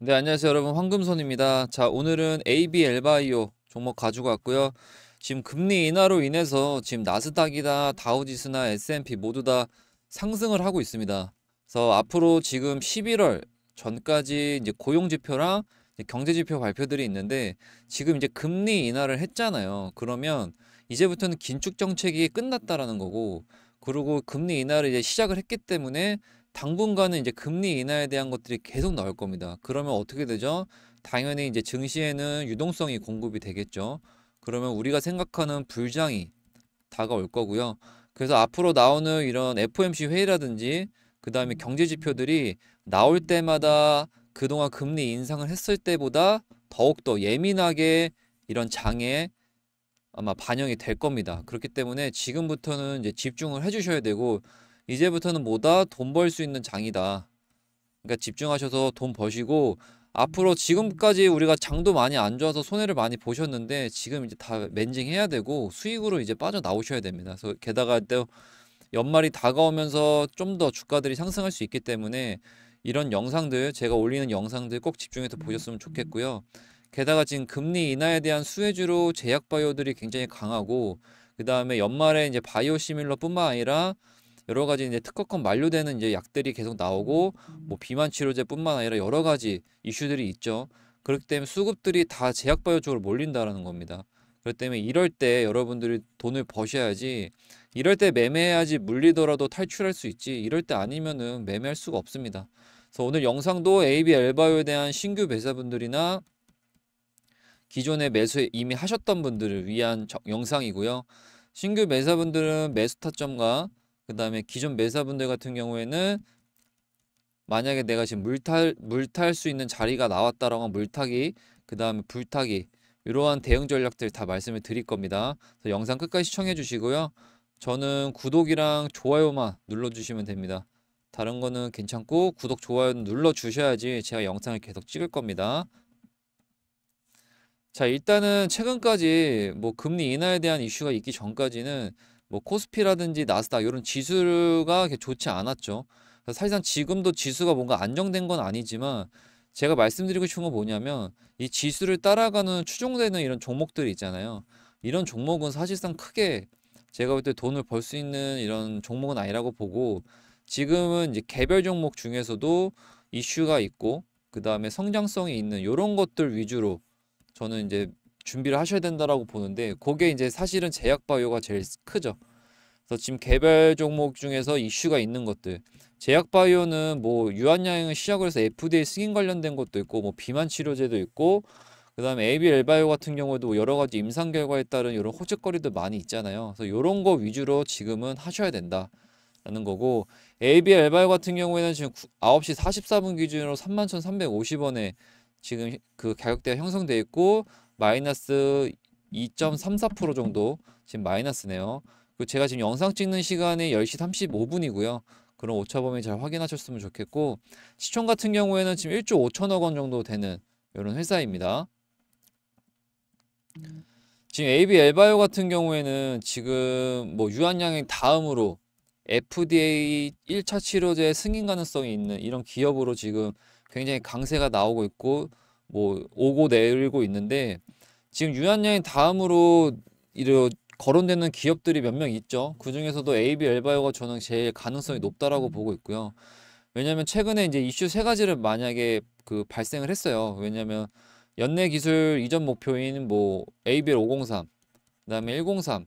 네, 안녕하세요 여러분 황금손입니다. 자, 오늘은 AB 엘바이오 종목 가지고 왔고요. 지금 금리 인하로 인해서 지금 나스닥이다, 다우지수나 S&P 모두 다 상승을 하고 있습니다. 그래서 앞으로 지금 11월 전까지 이제 고용 지표랑 경제 지표 발표들이 있는데 지금 이제 금리 인하를 했잖아요. 그러면 이제부터는 긴축 정책이 끝났다라는 거고 그리고 금리 인하를 이제 시작을 했기 때문에 당분간은 이제 금리 인하에 대한 것들이 계속 나올 겁니다. 그러면 어떻게 되죠? 당연히 이제 증시에는 유동성이 공급이 되겠죠. 그러면 우리가 생각하는 불장이 다가올 거고요. 그래서 앞으로 나오는 이런 FOMC 회의라든지 그 다음에 경제 지표들이 나올 때마다 그동안 금리 인상을 했을 때보다 더욱더 예민하게 이런 장에 아마 반영이 될 겁니다. 그렇기 때문에 지금부터는 이제 집중을 해주셔야 되고 이제부터는 뭐다? 돈 벌 수 있는 장이다. 그러니까 집중하셔서 돈 버시고 앞으로 지금까지 우리가 장도 많이 안 좋아서 손해를 많이 보셨는데 지금 이제 다멘징해야 되고 수익으로 이제 빠져나오셔야 됩니다. 그래서 게다가 또 연말이 다가오면서 좀 더 주가들이 상승할 수 있기 때문에 이런 영상들 제가 올리는 영상들 꼭 집중해서 보셨으면 좋겠고요. 게다가 지금 금리 인하에 대한 수혜주로 제약 바이오들이 굉장히 강하고 그 다음에 연말에 이제 바이오 시밀러뿐만 아니라 여러 가지 이제 특허권 만료되는 이제 약들이 계속 나오고 음, 뭐 음. 비만 치료제뿐만 아니라 여러 가지 이슈들이 있죠. 그렇기 때문에 수급들이 다 제약 바이오 쪽으로 몰린다라는 겁니다. 그렇기 때문에 이럴 때 여러분들이 돈을 버셔야지 이럴 때 매매해야지 물리더라도 탈출할 수 있지 이럴 때 아니면은 매매할 수가 없습니다. 그래서 오늘 영상도 AB 엘바이오에 대한 신규 매사분들이나 기존에 매수 이미 하셨던 분들을 위한 영상이고요. 신규 매사분들은 매수 타점과 그 다음에 기존 매사분들 같은 경우에는 만약에 내가 지금 물탈 물탈 수 있는 자리가 나왔다라고 하면 물타기 그 다음에 불타기 이러한 대응 전략들 다 말씀을 드릴 겁니다. 그래서 영상 끝까지 시청해 주시고요. 저는 구독이랑 좋아요만 눌러주시면 됩니다. 다른 거는 괜찮고 구독, 좋아요 눌러주셔야지 제가 영상을 계속 찍을 겁니다. 자 일단은 최근까지 뭐 금리 인하에 대한 이슈가 있기 전까지는 뭐 코스피라든지 나스닥 이런 지수가 좋지 않았죠. 사실상 지금도 지수가 뭔가 안정된 건 아니지만 제가 말씀드리고 싶은 건 뭐냐면 이 지수를 따라가는 추종되는 이런 종목들이 있잖아요. 이런 종목은 사실상 크게 제가 볼 때 돈을 벌 수 있는 이런 종목은 아니라고 보고 지금은 이제 개별 종목 중에서도 이슈가 있고 그 다음에 성장성이 있는 이런 것들 위주로 저는 이제 준비를 하셔야 된다라고 보는데 그게 이제 사실은 제약 바이오가 제일 크죠. 그래서 지금 개별 종목 중에서 이슈가 있는 것들 제약 바이오는 뭐 유한양행을 시작을 해서 FDA 승인 관련된 것도 있고 뭐 비만 치료제도 있고 그다음에 ABL 바이오 같은 경우에도 뭐 여러 가지 임상 결과에 따른 이런 호재거리도 많이 있잖아요. 그래서 이런 거 위주로 지금은 하셔야 된다. 라는 거고 ABL 바이오 같은 경우에는 지금 9시 44분 기준으로 31,350원에 지금 그 가격대가 형성돼 있고 마이너스 2.34% 정도 지금 마이너스네요. 그 제가 지금 영상 찍는 시간이 10시 35분이고요. 그런 오차 범위 잘 확인하셨으면 좋겠고 시총 같은 경우에는 지금 1조 5천억 원 정도 되는 이런 회사입니다. 지금 AB 엘바이오 같은 경우에는 지금 뭐유한양행 다음으로 FDA 1차 치료제 승인 가능성이 있는 이런 기업으로 지금 굉장히 강세가 나오고 있고 뭐 오고 내리고 있는데 지금 유한여이 다음으로 이런 거론되는 기업들이 몇 명 있죠. 그 중에서도 AB 엘바이오가 저는 제일 가능성이 높다라고 음. 보고 있고요. 왜냐하면 최근에 이제 이슈 세 가지를 만약에 그 발생을 했어요. 왜냐하면 연내 기술 이전 목표인 뭐 ABL 503, 그다음에 103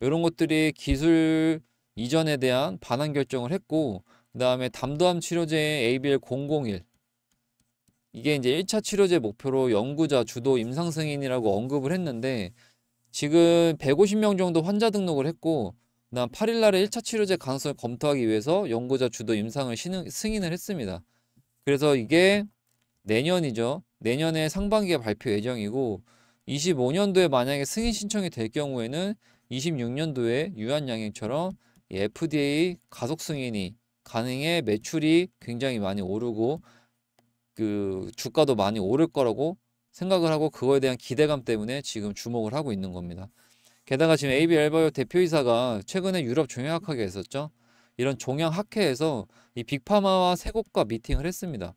이런 것들이 기술 이전에 대한 반환 결정을 했고 그다음에 담도암 치료제의 ABL 001 이게 이제 1차 치료제 목표로 연구자, 주도, 임상승인이라고 언급을 했는데 지금 150명 정도 환자 등록을 했고 난다 8일 날에 1차 치료제 가능성을 검토하기 위해서 연구자 주도 임상을 승인을 했습니다. 그래서 이게 내년이죠. 내년에 상반기에 발표 예정이고 25년도에 만약에 승인 신청이 될 경우에는 26년도에 유한양행처럼 FDA 가속 승인이 가능해 매출이 굉장히 많이 오르고 그 주가도 많이 오를 거라고 생각을 하고 그거에 대한 기대감 때문에 지금 주목을 하고 있는 겁니다. 게다가 지금 AB 엘바이오 대표이사가 최근에 유럽 종양학회에 있었죠. 이런 종양학회에서 이 빅파마와 세곡과 미팅을 했습니다.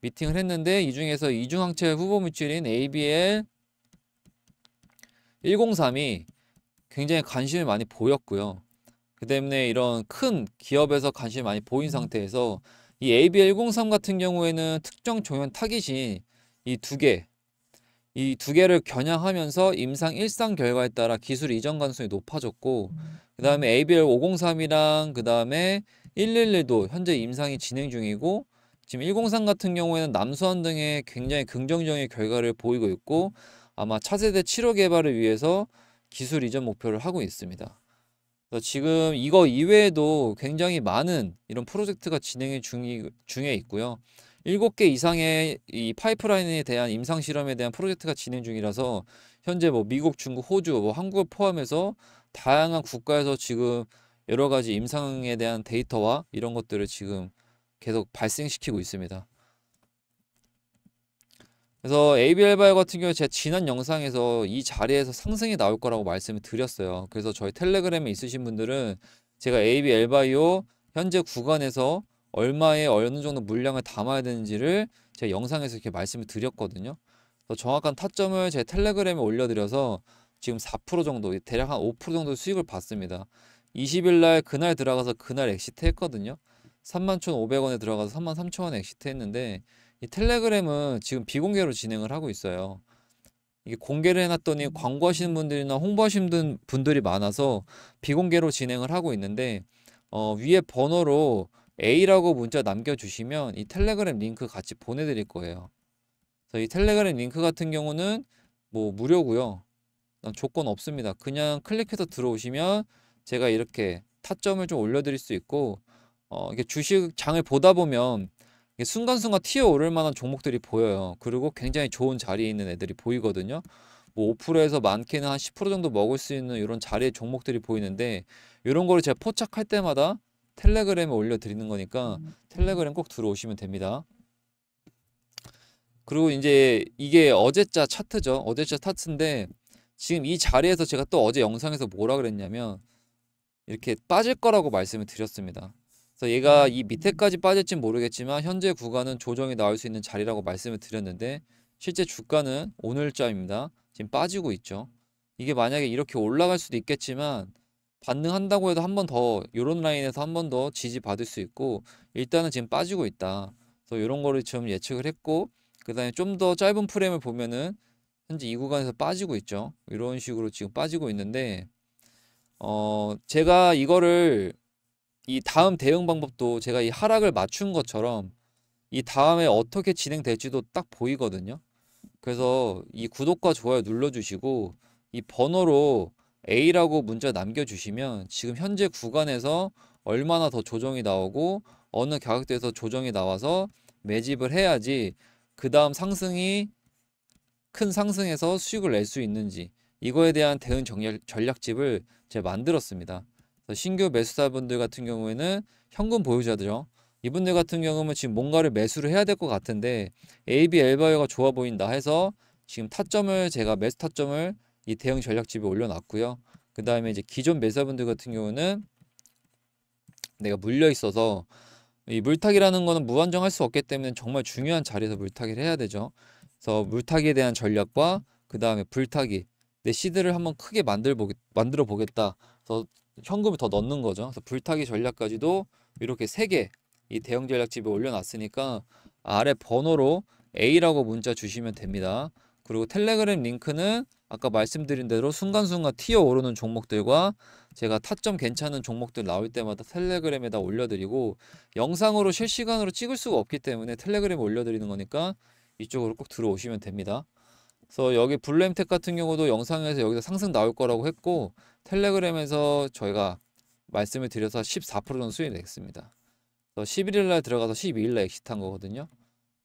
미팅을 했는데 이 중에서 이중항체 후보 물질인 ABL 103이 굉장히 관심을 많이 보였고요. 그 때문에 이런 큰 기업에서 관심을 많이 보인 상태에서 이 AB103 같은 경우에는 특정 종연타깃이이 두 개, 이 두 개를 겨냥하면서 임상 일상 결과에 따라 기술 이전 가능성이 높아졌고 그 다음에 ABL503이랑 그 다음에 111도 현재 임상이 진행 중이고 지금 103 같은 경우에는 남수환 등의 굉장히 긍정적인 결과를 보이고 있고 아마 차세대 치료 개발을 위해서 기술 이전 목표를 하고 있습니다. 지금 이거 이외에도 굉장히 많은 이런 프로젝트가 진행 중이, 중에 있고요. 7개 이상의 이 파이프라인에 대한 임상 실험에 대한 프로젝트가 진행 중이라서 현재 뭐 미국, 중국, 호주, 뭐 한국을 포함해서 다양한 국가에서 지금 여러 가지 임상에 대한 데이터와 이런 것들을 지금 계속 발생시키고 있습니다. 그래서 AB 엘바이 같은 경우에 제가 지난 영상에서 이 자리에서 상승이 나올 거라고 말씀을 드렸어요. 그래서 저희 텔레그램에 있으신 분들은 제가 AB 엘바이오 현재 구간에서 얼마에 어느 정도 물량을 담아야 되는지를 제 영상에서 이렇게 말씀을 드렸거든요. 정확한 타점을 제 텔레그램에 올려드려서 지금 4% 정도, 대략 한 5% 정도 수익을 봤습니다. 20일 날 그날 들어가서 그날 엑시트 했거든요. 31,500원에 들어가서 3 3 0 0 0원 엑시트 했는데 이 텔레그램은 지금 비공개로 진행을 하고 있어요. 이게 공개를 해놨더니 음. 광고하시는 분들이나 홍보하시는 분들이 많아서 비공개로 진행을 하고 있는데 어, 위에 번호로 A라고 문자 남겨주시면 이 텔레그램 링크 같이 보내드릴 거예요. 그래서 이 텔레그램 링크 같은 경우는 뭐 무료고요. 조건 없습니다. 그냥 클릭해서 들어오시면 제가 이렇게 타점을 좀 올려드릴 수 있고 어, 이게 주식 장을 보다 보면 순간순간 튀어오를 만한 종목들이 보여요. 그리고 굉장히 좋은 자리에 있는 애들이 보이거든요. 뭐 5%에서 많게는 한 10% 정도 먹을 수 있는 이런 자리의 종목들이 보이는데 이런 거를 제가 포착할 때마다 텔레그램에 올려드리는 거니까 음. 텔레그램 꼭 들어오시면 됩니다. 그리고 이제 이게 어제자 차트죠. 어제자 차트인데 지금 이 자리에서 제가 또 어제 영상에서 뭐라 그랬냐면 이렇게 빠질 거라고 말씀을 드렸습니다. 그래서 얘가 네. 이 밑에까지 빠질진 모르겠지만 현재 구간은 조정이 나올 수 있는 자리라고 말씀을 드렸는데 실제 주가는 오늘자입니다. 지금 빠지고 있죠. 이게 만약에 이렇게 올라갈 수도 있겠지만 반등한다고 해도 한 번더 이런 라인에서 한 번 더 지지받을 수 있고 일단은 지금 빠지고 있다. 그래서 이런 거를 지금 예측을 했고 그 다음에 좀 더 짧은 프레임을 보면은 현재 이 구간에서 빠지고 있죠. 이런 식으로 지금 빠지고 있는데 어 제가 이거를 이 다음 대응 방법도 제가 이 하락을 맞춘 것처럼 이 다음에 어떻게 진행될지도 딱 보이거든요. 그래서 이 구독과 좋아요 눌러주시고 이 번호로 A라고 문자 남겨주시면 지금 현재 구간에서 얼마나 더 조정이 나오고 어느 가격대에서 조정이 나와서 매집을 해야지 그 다음 상승이 큰 상승에서 수익을 낼 수 있는지 이거에 대한 대응 전략, 전략집을 제가 만들었습니다. 신규 매수자분들 같은 경우에는 현금 보유자죠. 들 이분들 같은 경우는 지금 뭔가를 매수를 해야 될 것 같은데 AB 엘바이어가 좋아 보인다 해서 지금 타점을 제가 매수 타점을 이 대형 전략집에 올려놨고요. 그 다음에 이제 기존 매수자분들 같은 경우는 내가 물려 있어서 이 물타기라는 거는 무한정할 수 없기 때문에 정말 중요한 자리에서 물타기를 해야 되죠. 그래서 물타기에 대한 전략과 그 다음에 불타기 내 시드를 한번 크게 만들 만들어 보겠다. 그래서 현금을 더 넣는 거죠. 그래서 불타기 전략까지도 이렇게 세 개 이 대형 전략집에 올려놨으니까 아래 번호로 A라고 문자 주시면 됩니다. 그리고 텔레그램 링크는 아까 말씀드린 대로 순간순간 튀어 오르는 종목들과 제가 타점 괜찮은 종목들 나올 때마다 텔레그램에다 올려드리고 영상으로 실시간으로 찍을 수가 없기 때문에 텔레그램에 올려드리는 거니까 이쪽으로 꼭 들어오시면 됩니다. 그래서 여기 블루엠텍 같은 경우도 영상에서 여기서 상승 나올 거라고 했고 텔레그램에서 저희가 말씀을 드려서 14% 정도 수익이 냈습니다. 11일 날 들어가서 12일 날 엑시트한 거거든요.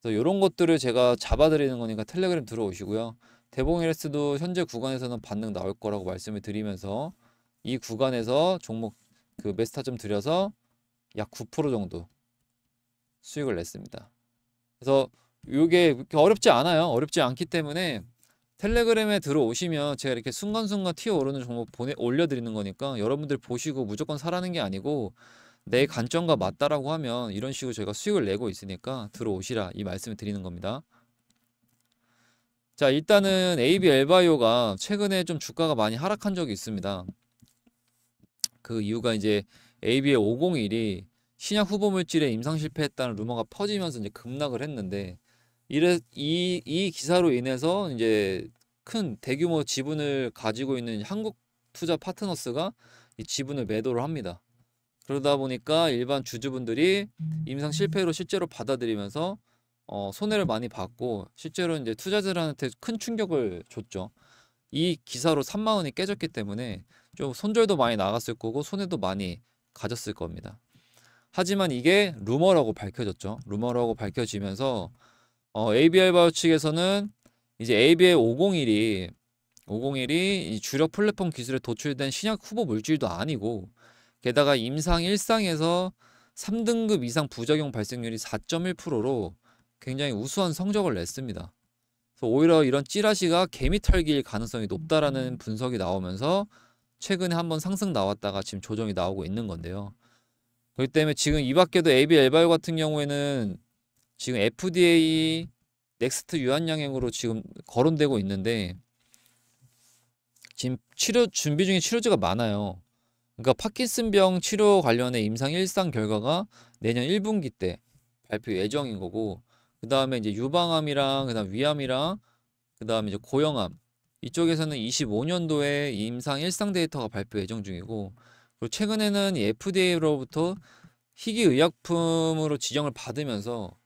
그래서 이런 것들을 제가 잡아드리는 거니까 텔레그램 들어오시고요. 대봉 헬스도 현재 구간에서는 반등 나올 거라고 말씀을 드리면서 이 구간에서 종목 그 메스타 좀 들여서 약 9% 정도 수익을 냈습니다. 그래서 이게 어렵지 않아요. 어렵지 않기 때문에 텔레그램에 들어오시면 제가 이렇게 순간순간 튀어오르는 정보 보내 올려드리는 거니까 여러분들 보시고 무조건 사라는 게 아니고 내 음. 관점과 맞다라고 하면 이런 식으로 저희가 수익을 내고 있으니까 들어오시라 이 말씀을 드리는 겁니다. 자 일단은 AB 엘바이오가 최근에 좀 주가가 많이 하락한 적이 있습니다. 그 이유가 이제 AB의 501이 신약 후보 물질의 임상 실패했다는 루머가 퍼지면서 이제 급락을 했는데 이래 이, 이 기사로 인해서 이제 큰 대규모 지분을 가지고 있는 한국 투자 파트너스가 이 지분을 매도를 합니다. 그러다 보니까 일반 주주분들이 음. 임상 실패로 실제로 받아들이면서 어, 손해를 많이 봤고 실제로 이제 투자자들한테 큰 충격을 줬죠. 이 기사로 3만 원이 깨졌기 때문에 좀 손절도 많이 나갔을 거고 손해도 많이 가졌을 겁니다. 하지만 이게 루머라고 밝혀졌죠. 루머라고 밝혀지면서 어, ABI 바우 측에서는 이제 ABI 501이 501이 이 주력 플랫폼 기술에 도출된 신약 후보 물질도 아니고 게다가 임상 일상에서 3등급 이상 부작용 발생률이 4.1%로 굉장히 우수한 성적을 냈습니다. 그래서 오히려 이런 찌라시가 개미 털기일 가능성이 높다라는 음. 분석이 나오면서 최근에 한번 상승 나왔다가 지금 조정이 나오고 있는 건데요. 그렇기 때문에 지금 이 밖에도 AB 엘바요 같은 경우에는 지금 FDA 넥스트 유한양행으로 지금 거론되고 있는데 지금 치료 준비 중에 치료제가 많아요. 그러니까 파킨슨병 치료 관련의 임상 일상 결과가 내년 1분기 때 발표 예정인 거고 그 다음에 이제 유방암이랑 그다음 위암이랑 그 다음에 이제 고형암 이쪽에서는 25년도에 임상 일상 데이터가 발표 예정 중이고 그리고 최근에는 FDA로부터 희귀의약품으로 지정을 받으면서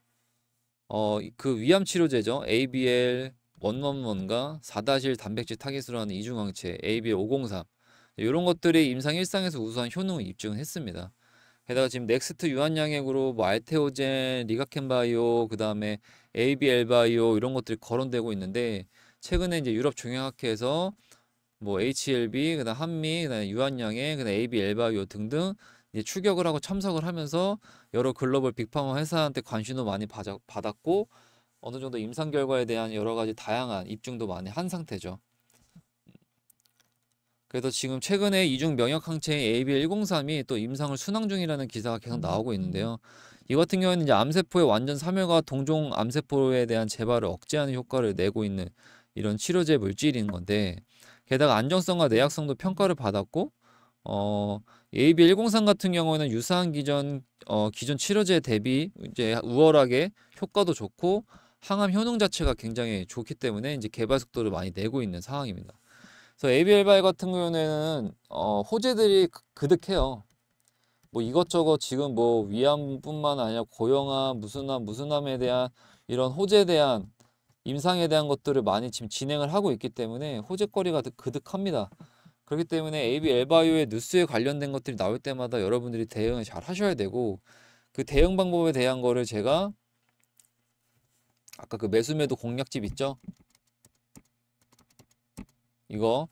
어, 그 위암 치료제죠. ABL 111과 4-1 단백질 타깃으로 하는 이중항체 ABL 503 이런 것들이 임상 일상에서 우수한 효능을 입증했습니다. 게다가 지금 넥스트 유한양액으로 뭐 알테오젠, 리가켄바이오, 그다음에 ABL바이오 이런 것들이 거론되고 있는데 최근에 이제 유럽 종양학회에서 뭐 HLB, 그다음 한미, 그다음 유한양액, 그다음 ABL바이오 등등 이제 추격을 하고 참석을 하면서 여러 글로벌 빅파머 회사한테 관심도 많이 받았고 어느 정도 임상 결과에 대한 여러 가지 다양한 입증도 많이 한 상태죠. 그래서 지금 최근에 이중 명역 항체인 ABL103이 또 임상을 순항 중이라는 기사가 계속 나오고 있는데요. 이 같은 경우에는 이제 암세포의 완전 사멸과 동종 암세포에 대한 재발을 억제하는 효과를 내고 있는 이런 치료제 물질인 건데 게다가 안정성과 내약성도 평가를 받았고 어 AB103 같은 경우에는 유사한 기전 어, 기존 치료제 대비 이제 우월하게 효과도 좋고 항암 효능 자체가 굉장히 좋기 때문에 이제 개발 속도를 많이 내고 있는 상황입니다. 그래서 ABL 같은 경우에는 어, 호재들이 그, 그득해요. 뭐 이것저것 지금 뭐 위암뿐만 아니라 고형암, 무슨암, 무슨암에 대한 이런 호재에 대한 임상에 대한 것들을 많이 지금 진행을 하고 있기 때문에 호재거리가 그득합니다. 그렇기 때문에 AB 엘바이오의 뉴스에 관련된 것들이 나올 때마다 여러분들이 대응을 잘 하셔야 되고 그 대응 방법에 대한 거를 제가 아까 그 매수매도 공략집 있죠? 이거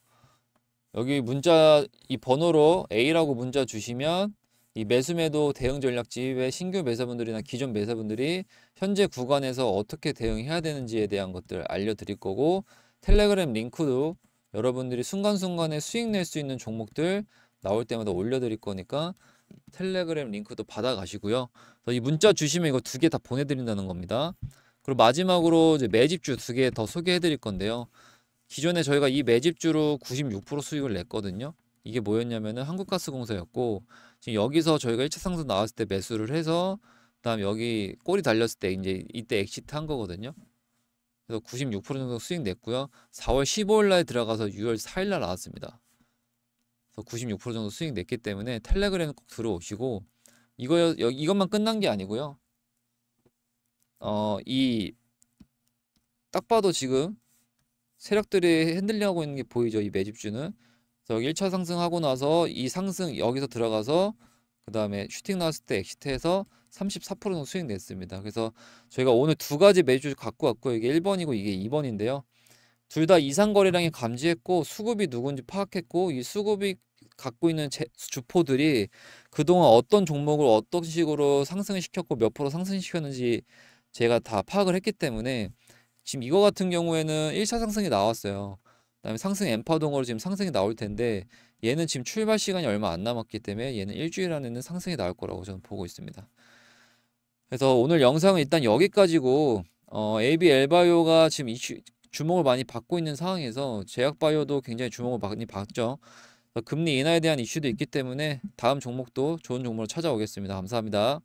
여기 문자 이 번호로 A라고 문자 주시면 이 매수매도 대응 전략집의 신규 매사분들이나 기존 매사분들이 현재 구간에서 어떻게 대응해야 되는지에 대한 것들 알려드릴 거고 텔레그램 링크도 여러분들이 순간순간에 수익 낼 수 있는 종목들 나올 때마다 올려드릴 거니까 텔레그램 링크도 받아가시고요. 이 문자 주시면 이거 두 개 다 보내드린다는 겁니다. 그리고 마지막으로 이제 매집주 두 개 더 소개해드릴 건데요. 기존에 저희가 이 매집주로 96% 수익을 냈거든요. 이게 뭐였냐면은 한국가스공사였고 지금 여기서 저희가 1차 상승 나왔을 때 매수를 해서 그다음 여기 꼬리 달렸을 때 이제 이때 엑시트 한 거거든요. 그래서 96% 정도 수익 냈고요. 4월 15일 날 들어가서 6월 4일 날 나왔습니다. 그래서 96% 정도 수익 냈기 때문에 텔레그램 꼭 들어오시고 이거 이것만 끝난 게 아니고요. 어, 이 딱 봐도 지금 세력들이 핸들링하고 있는 게 보이죠. 이 매집주는. 그래서 1차 상승하고 나서 이 상승 여기서 들어가서 그 다음에 슈팅 나왔을 때 엑시트해서 34% 정도 수익 냈습니다. 그래서 저희가 오늘 두 가지 매주 갖고 왔고 이게 1번이고 이게 2번인데요. 둘 다 이상 거래량이 감지했고 수급이 누군지 파악했고 이 수급이 갖고 있는 제, 주포들이 그동안 어떤 종목을 어떤 식으로 상승시켰고 몇 프로 상승시켰는지 제가 다 파악을 했기 때문에 지금 이거 같은 경우에는 1차 상승이 나왔어요. 다음에 상승 엠파동으로 지금 상승이 나올 텐데 얘는 지금 출발 시간이 얼마 안 남았기 때문에 얘는 일주일 안에는 상승이 나올 거라고 저는 보고 있습니다. 그래서 오늘 영상은 일단 여기까지고 어, AB 엘바이오가 지금 이슈, 주목을 많이 받고 있는 상황에서 제약바이오도 굉장히 주목을 많이 받죠. 금리 인하에 대한 이슈도 있기 때문에 다음 종목도 좋은 종목으로 찾아오겠습니다. 감사합니다.